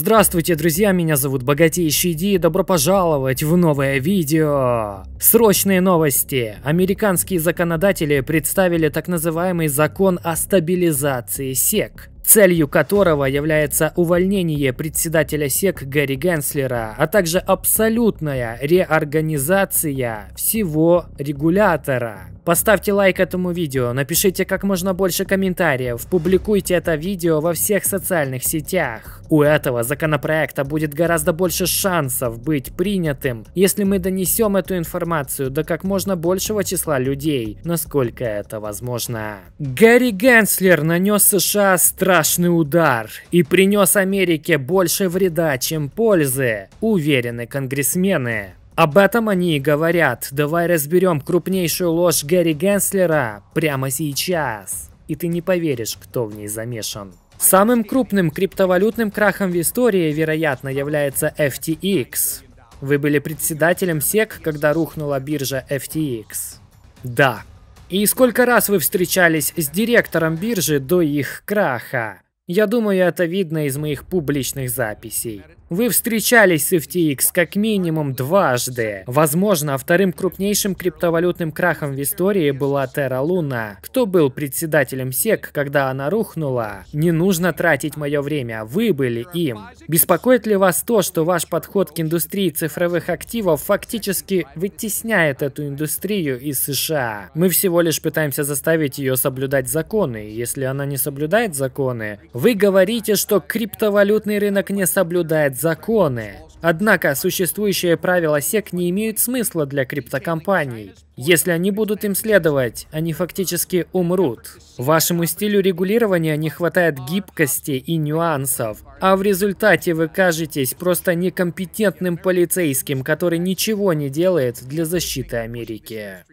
Здравствуйте, друзья, меня зовут Богатейший Ди, добро пожаловать в новое видео! Срочные новости! Американские законодатели представили так называемый закон о стабилизации сек целью которого является увольнение председателя СЕК Гарри Генслера, а также абсолютная реорганизация всего регулятора. Поставьте лайк этому видео, напишите как можно больше комментариев, публикуйте это видео во всех социальных сетях. У этого законопроекта будет гораздо больше шансов быть принятым, если мы донесем эту информацию до как можно большего числа людей, насколько это возможно. Гарри Генслер нанес США страшный страшный удар и принес Америке больше вреда, чем пользы, уверены конгрессмены. Об этом они и говорят. Давай разберем крупнейшую ложь Гэри Генслера прямо сейчас. И ты не поверишь, кто в ней замешан. Самым крупным криптовалютным крахом в истории, вероятно, является FTX. Вы были председателем SEC, когда рухнула биржа FTX. Да, и сколько раз вы встречались с директором биржи до их краха? Я думаю, это видно из моих публичных записей. Вы встречались с FTX как минимум дважды. Возможно, вторым крупнейшим криптовалютным крахом в истории была Terra Luna. Кто был председателем СЕК, когда она рухнула? Не нужно тратить мое время, вы были им. Беспокоит ли вас то, что ваш подход к индустрии цифровых активов фактически вытесняет эту индустрию из США? Мы всего лишь пытаемся заставить ее соблюдать законы. Если она не соблюдает законы, вы говорите, что криптовалютный рынок не соблюдает принимать законы. Однако существующие правила СЕК не имеют смысла для криптокомпаний. Если они будут им следовать, они фактически умрут. Вашему стилю регулирования не хватает гибкости и нюансов, а в результате вы кажетесь просто некомпетентным полицейским, который ничего не делает для защиты Америки.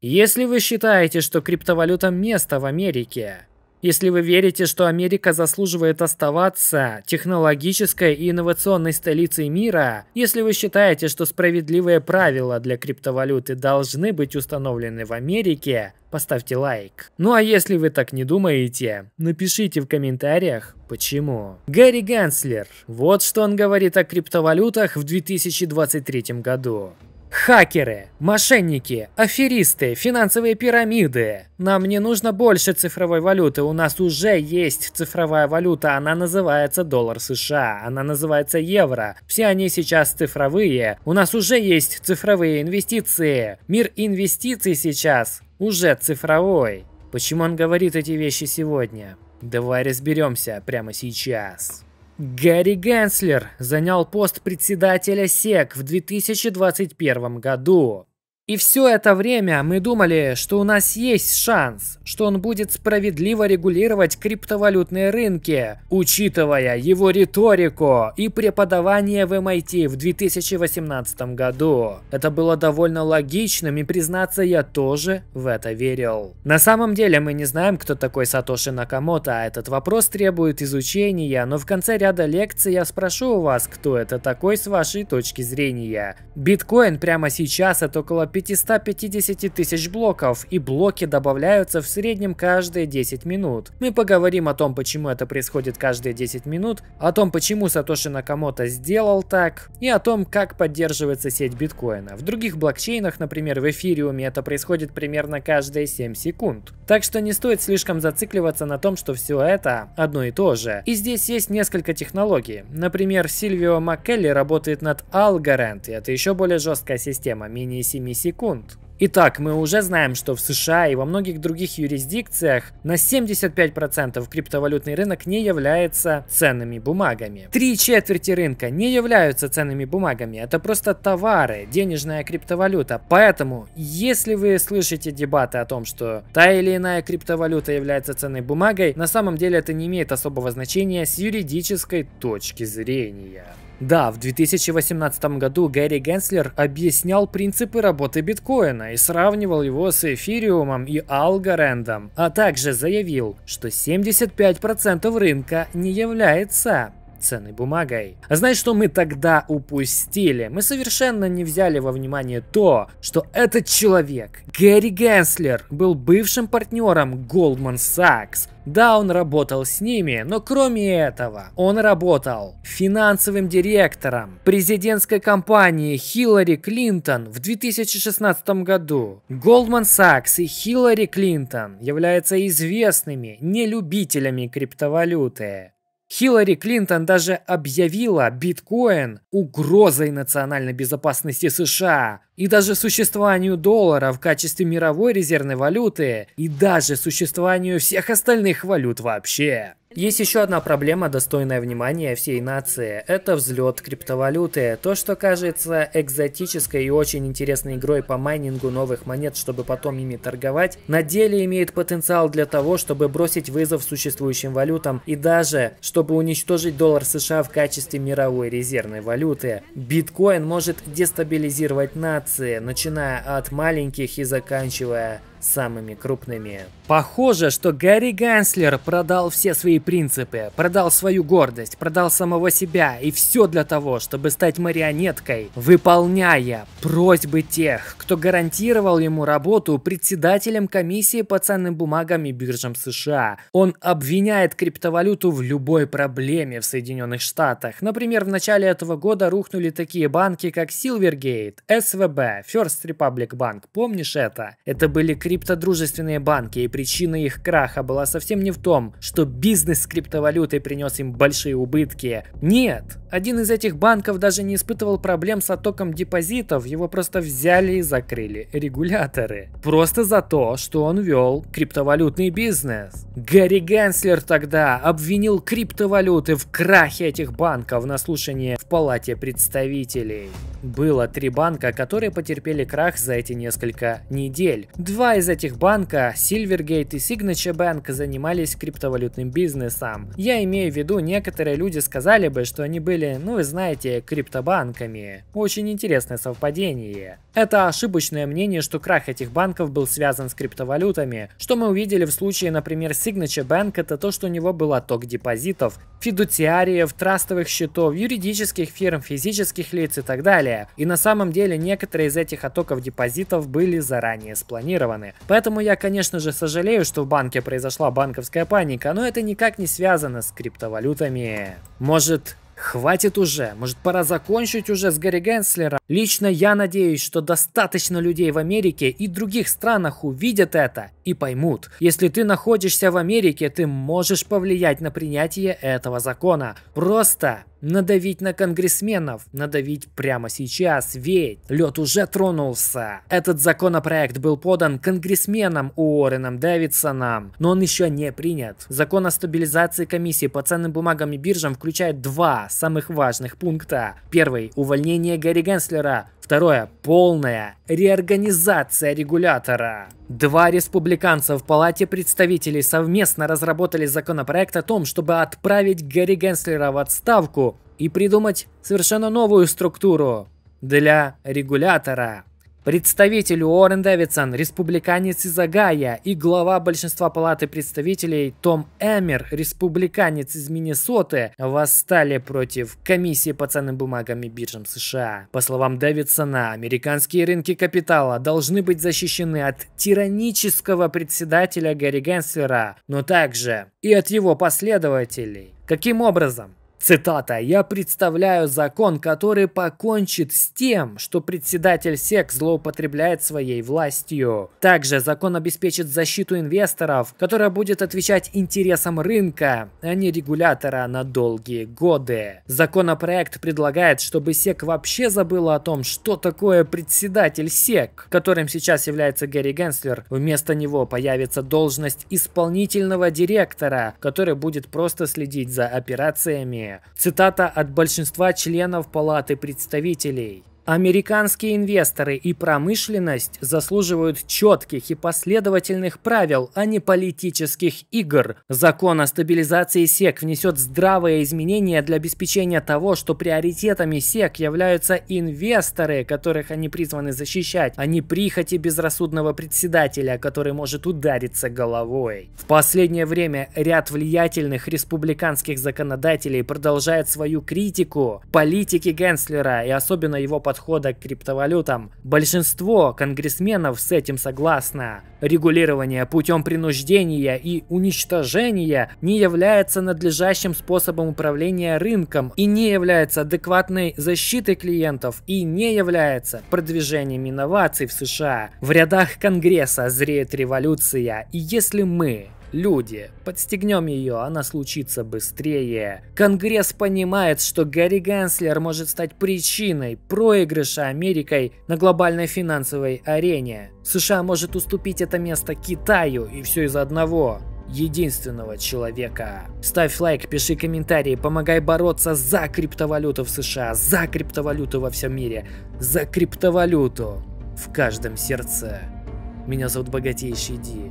Если вы считаете, что криптовалютам место в Америке, если вы верите, что Америка заслуживает оставаться технологической и инновационной столицей мира, если вы считаете, что справедливые правила для криптовалюты должны быть установлены в Америке, поставьте лайк. Ну а если вы так не думаете, напишите в комментариях, почему. Гэри Ганслер. Вот что он говорит о криптовалютах в 2023 году. Хакеры, мошенники, аферисты, финансовые пирамиды. Нам не нужно больше цифровой валюты, у нас уже есть цифровая валюта, она называется доллар США, она называется евро. Все они сейчас цифровые, у нас уже есть цифровые инвестиции. Мир инвестиций сейчас уже цифровой. Почему он говорит эти вещи сегодня? Давай разберемся прямо сейчас. Гарри Генслер занял пост председателя СЕК в 2021 году. И все это время мы думали, что у нас есть шанс, что он будет справедливо регулировать криптовалютные рынки, учитывая его риторику и преподавание в MIT эм в 2018 году. Это было довольно логичным, и признаться, я тоже в это верил. На самом деле мы не знаем, кто такой Сатоши Накамото, а этот вопрос требует изучения, но в конце ряда лекций я спрошу у вас, кто это такой с вашей точки зрения. Биткоин прямо сейчас это около 550 тысяч блоков, и блоки добавляются в среднем каждые 10 минут. Мы поговорим о том, почему это происходит каждые 10 минут, о том, почему Сатоши Накамото сделал так, и о том, как поддерживается сеть биткоина. В других блокчейнах, например, в эфириуме это происходит примерно каждые 7 секунд. Так что не стоит слишком зацикливаться на том, что все это одно и то же. И здесь есть несколько технологий. Например, Сильвио Маккелли работает над Algorand, и это еще более жесткая система, менее 7 секунд. Итак, мы уже знаем, что в США и во многих других юрисдикциях на 75% криптовалютный рынок не является ценными бумагами. Три четверти рынка не являются ценными бумагами, это просто товары, денежная криптовалюта. Поэтому, если вы слышите дебаты о том, что та или иная криптовалюта является ценной бумагой, на самом деле это не имеет особого значения с юридической точки зрения. Да, в 2018 году Гэри Генслер объяснял принципы работы биткоина и сравнивал его с эфириумом и алгорендом, а также заявил, что 75% рынка не является ценной бумагой. А знаешь, что мы тогда упустили? Мы совершенно не взяли во внимание то, что этот человек, Гэри Генслер, был бывшим партнером Goldman Sachs, да, он работал с ними, но кроме этого, он работал финансовым директором президентской компании Хиллари Клинтон в 2016 году. Goldman Sachs и Хиллари Клинтон являются известными нелюбителями криптовалюты. Хиллари Клинтон даже объявила биткоин угрозой национальной безопасности США и даже существованию доллара в качестве мировой резервной валюты и даже существованию всех остальных валют вообще. Есть еще одна проблема, достойная внимания всей нации. Это взлет криптовалюты. То, что кажется экзотической и очень интересной игрой по майнингу новых монет, чтобы потом ими торговать, на деле имеет потенциал для того, чтобы бросить вызов существующим валютам и даже, чтобы уничтожить доллар США в качестве мировой резервной валюты. Биткоин может дестабилизировать нации, начиная от маленьких и заканчивая самыми крупными. Похоже, что Гарри Ганслер продал все свои принципы, продал свою гордость, продал самого себя и все для того, чтобы стать марионеткой, выполняя просьбы тех, кто гарантировал ему работу председателем комиссии по ценным бумагам и биржам США. Он обвиняет криптовалюту в любой проблеме в Соединенных Штатах. Например, в начале этого года рухнули такие банки, как Silvergate, SVB, First Republic Bank. Помнишь это? Это были криптовалюты криптодружественные банки, и причина их краха была совсем не в том, что бизнес с криптовалютой принес им большие убытки. Нет, один из этих банков даже не испытывал проблем с оттоком депозитов, его просто взяли и закрыли регуляторы. Просто за то, что он вел криптовалютный бизнес. Гарри Генслер тогда обвинил криптовалюты в крахе этих банков на слушании в Палате представителей. Было три банка, которые потерпели крах за эти несколько недель. Два из из этих банка, Silvergate и Signature Bank, занимались криптовалютным бизнесом. Я имею в виду, некоторые люди сказали бы, что они были, ну вы знаете, криптобанками. Очень интересное совпадение. Это ошибочное мнение, что крах этих банков был связан с криптовалютами. Что мы увидели в случае, например, Signature Bank, это то, что у него был отток депозитов, фидуциариев, трастовых счетов, юридических фирм, физических лиц и так далее. И на самом деле некоторые из этих оттоков депозитов были заранее спланированы. Поэтому я, конечно же, сожалею, что в банке произошла банковская паника, но это никак не связано с криптовалютами. Может, хватит уже? Может, пора закончить уже с Гарри Генслером? Лично я надеюсь, что достаточно людей в Америке и других странах увидят это и поймут. Если ты находишься в Америке, ты можешь повлиять на принятие этого закона. Просто надавить на конгрессменов, надавить прямо сейчас, ведь лед уже тронулся. Этот законопроект был подан конгрессменом Уорреном Дэвидсоном, но он еще не принят. Закон о стабилизации комиссии по ценным бумагам и биржам включает два самых важных пункта. Первый – увольнение Гарри Генслера Гитлера. Второе – полная реорганизация регулятора. Два республиканца в Палате представителей совместно разработали законопроект о том, чтобы отправить Гарри Генслера в отставку и придумать совершенно новую структуру для регулятора. Представитель Уоррен Дэвидсон, республиканец из Огайо, и глава большинства палаты представителей Том Эмер, республиканец из Миннесоты, восстали против Комиссии по ценным бумагам и биржам США. По словам Дэвидсона, американские рынки капитала должны быть защищены от тиранического председателя Гарри Генслера, но также и от его последователей. Каким образом? Цитата. «Я представляю закон, который покончит с тем, что председатель СЕК злоупотребляет своей властью. Также закон обеспечит защиту инвесторов, которая будет отвечать интересам рынка, а не регулятора на долгие годы. Законопроект предлагает, чтобы СЕК вообще забыла о том, что такое председатель СЕК, которым сейчас является Гэри Генслер. Вместо него появится должность исполнительного директора, который будет просто следить за операциями Цитата от большинства членов Палаты представителей. Американские инвесторы и промышленность заслуживают четких и последовательных правил, а не политических игр. Закон о стабилизации СЕК внесет здравые изменения для обеспечения того, что приоритетами СЕК являются инвесторы, которых они призваны защищать, а не прихоти безрассудного председателя, который может удариться головой. В последнее время ряд влиятельных республиканских законодателей продолжает свою критику политики Генслера и особенно его под подхода к криптовалютам. Большинство конгрессменов с этим согласно. Регулирование путем принуждения и уничтожения не является надлежащим способом управления рынком и не является адекватной защитой клиентов и не является продвижением инноваций в США. В рядах Конгресса зреет революция, и если мы Люди, подстегнем ее, она случится быстрее. Конгресс понимает, что Гарри Ганслер может стать причиной проигрыша Америкой на глобальной финансовой арене. США может уступить это место Китаю, и все из одного единственного человека. Ставь лайк, пиши комментарии, помогай бороться за криптовалюту в США, за криптовалюту во всем мире, за криптовалюту в каждом сердце. Меня зовут Богатейший Ди.